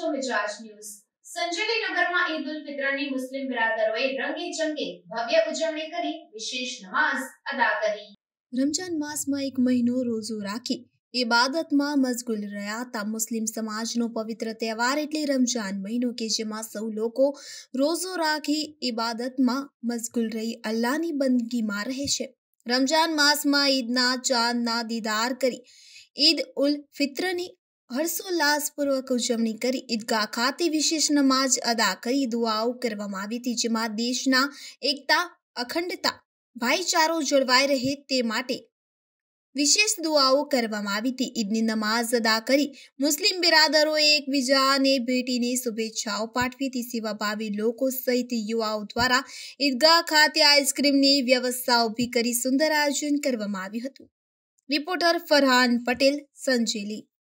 છો મિજાજ ન્યૂઝ સંજલી નગરમાં ઈદ ઉલ ફિત્રની મુસ્લિમ બિરાદરોએ રંગે ચંગે ભવ્ય ઉજવણી કરી વિશેષ નમાઝ અદા કરી રમજાન માસમાં એક મહિનો રોજો રાખી ઇબાદતમાં મશગુલ રહ્યા હતા મુસ્લિમ સમાજનો પવિત્ર તહેવાર એટલે રમજાન મહિનો કે જેમાં સૌ લોકો રોજો રાખી ઇબાદતમાં મશગુલ રહી અલ્લાહની બંદગીમાં રહે છે રમજાન માસમાં ઈદના ચાંદના દીદાર કરી ઈદ ઉલ ફિત્રની હર્ષોલ્લાસપૂર્વક ઉજવણી કરી ઈદગાહ ખાતે વિશેષ નમાજ અદા કરી દુઆઓ કરવામાં આવી હતી જેમાં દેશના એકતા અખંડતા ભાઈચારો જળવાઈ રહે તે માટે વિશેષ દુઆઓ કરવામાં આવી હતી ઈદની નમાઝ અદા કરી મુસ્લિમ બિરાદરોએ એકબીજાને ભેટીને શુભેચ્છાઓ પાઠવી હતી સેવાભાવી લોકો સહિત યુવાઓ દ્વારા ઈદગાહ ખાતે આઈસ્ક્રીમની વ્યવસ્થા ઊભી કરી સુંદર આયોજન કરવામાં આવ્યું હતું રિપોર્ટર ફરહાન પટેલ સંજેલી